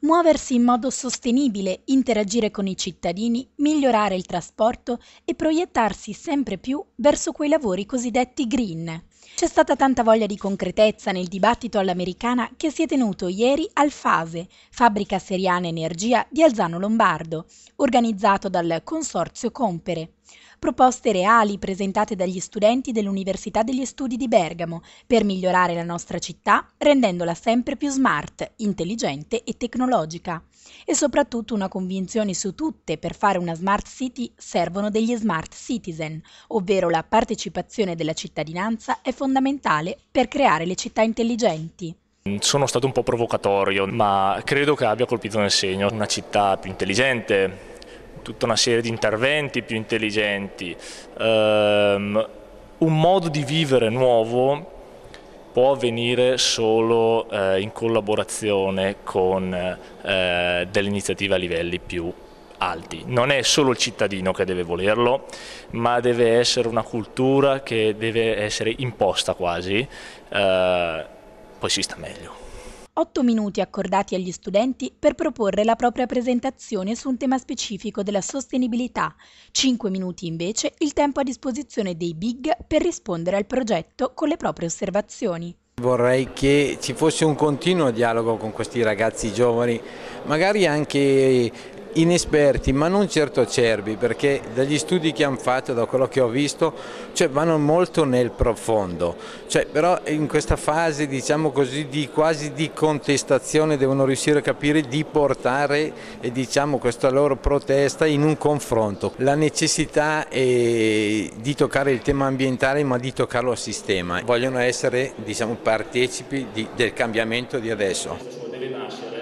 muoversi in modo sostenibile, interagire con i cittadini, migliorare il trasporto e proiettarsi sempre più verso quei lavori cosiddetti green. C'è stata tanta voglia di concretezza nel dibattito all'americana che si è tenuto ieri al FASE, Fabbrica Seriana Energia di Alzano Lombardo, organizzato dal Consorzio Compere proposte reali presentate dagli studenti dell'Università degli Studi di Bergamo per migliorare la nostra città rendendola sempre più smart, intelligente e tecnologica. E soprattutto una convinzione su tutte per fare una smart city servono degli smart citizen, ovvero la partecipazione della cittadinanza è fondamentale per creare le città intelligenti. Mm, sono stato un po' provocatorio, ma credo che abbia colpito nel segno una città più intelligente, tutta una serie di interventi più intelligenti, um, un modo di vivere nuovo può avvenire solo eh, in collaborazione con eh, delle iniziative a livelli più alti. Non è solo il cittadino che deve volerlo, ma deve essere una cultura che deve essere imposta quasi, eh, poi si sta meglio. 8 minuti accordati agli studenti per proporre la propria presentazione su un tema specifico della sostenibilità, 5 minuti invece il tempo a disposizione dei big per rispondere al progetto con le proprie osservazioni. Vorrei che ci fosse un continuo dialogo con questi ragazzi giovani, magari anche inesperti ma non certo acerbi perché dagli studi che hanno fatto, da quello che ho visto, cioè vanno molto nel profondo, cioè, però in questa fase diciamo così di quasi di contestazione devono riuscire a capire di portare diciamo, questa loro protesta in un confronto. La necessità è eh, di toccare il tema ambientale ma di toccarlo a sistema, vogliono essere diciamo, partecipi di, del cambiamento di adesso. Deve nascere